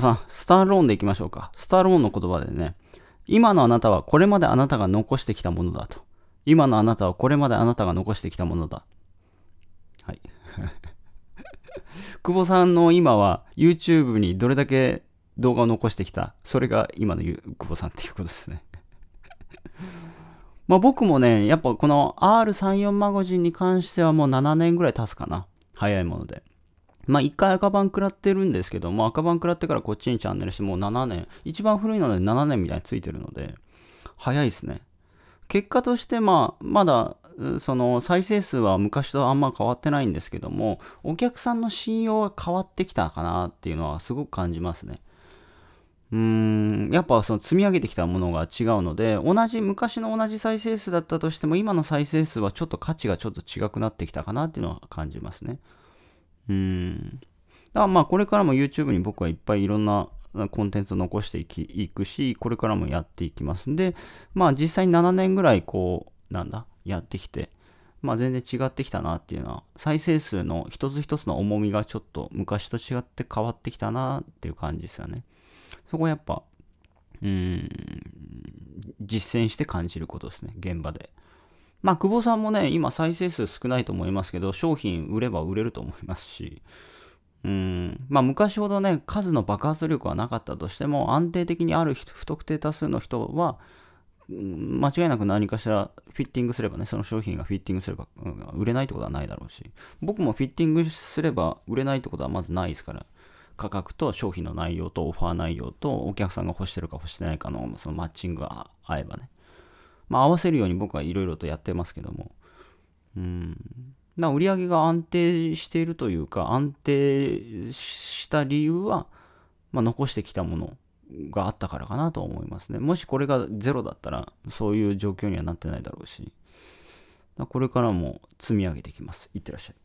さん、スターローンでいきましょうか。スターローンの言葉でね、今のあなたはこれまであなたが残してきたものだと。今のあなたはこれまであなたが残してきたものだ。はい。久保さんの今は YouTube にどれだけ動画を残してきた。それが今の久保さんっていうことですね。まあ僕もね、やっぱこの R34 マガジンに関してはもう7年ぐらい経つかな。早いもので。まあ一回赤番食らってるんですけども、赤番食らってからこっちにチャンネルしてもう7年、一番古いので7年みたいについてるので、早いですね。結果としてまあ、まだ、その再生数は昔とあんま変わってないんですけども、お客さんの信用は変わってきたかなっていうのはすごく感じますね。うーんやっぱその積み上げてきたものが違うので同じ昔の同じ再生数だったとしても今の再生数はちょっと価値がちょっと違くなってきたかなっていうのは感じますね。うん。だからまあこれからも YouTube に僕はいっぱいいろんなコンテンツを残していくし、これからもやっていきますんで、まあ実際に7年ぐらいこう、なんだ、やってきて、まあ全然違ってきたなっていうのは、再生数の一つ一つの重みがちょっと昔と違って変わってきたなっていう感じですよね。そこはやっぱ、うん、実践して感じることですね、現場で。まあ、久保さんもね、今再生数少ないと思いますけど、商品売れば売れると思いますし、うん、まあ、昔ほどね、数の爆発力はなかったとしても、安定的にある不特定多数の人は、間違いなく何かしらフィッティングすればね、その商品がフィッティングすれば、売れないってことはないだろうし、僕もフィッティングすれば売れないってことはまずないですから、価格と商品の内容とオファー内容とお客さんが欲してるか欲してないかのそのマッチングが合えばね。まあ、合わせるように僕はいろいろとやってますけども、うん、な売り上げが安定しているというか、安定した理由は、まあ、残してきたものがあったからかなと思いますね。もしこれがゼロだったら、そういう状況にはなってないだろうし、これからも積み上げていきます。いってらっしゃい。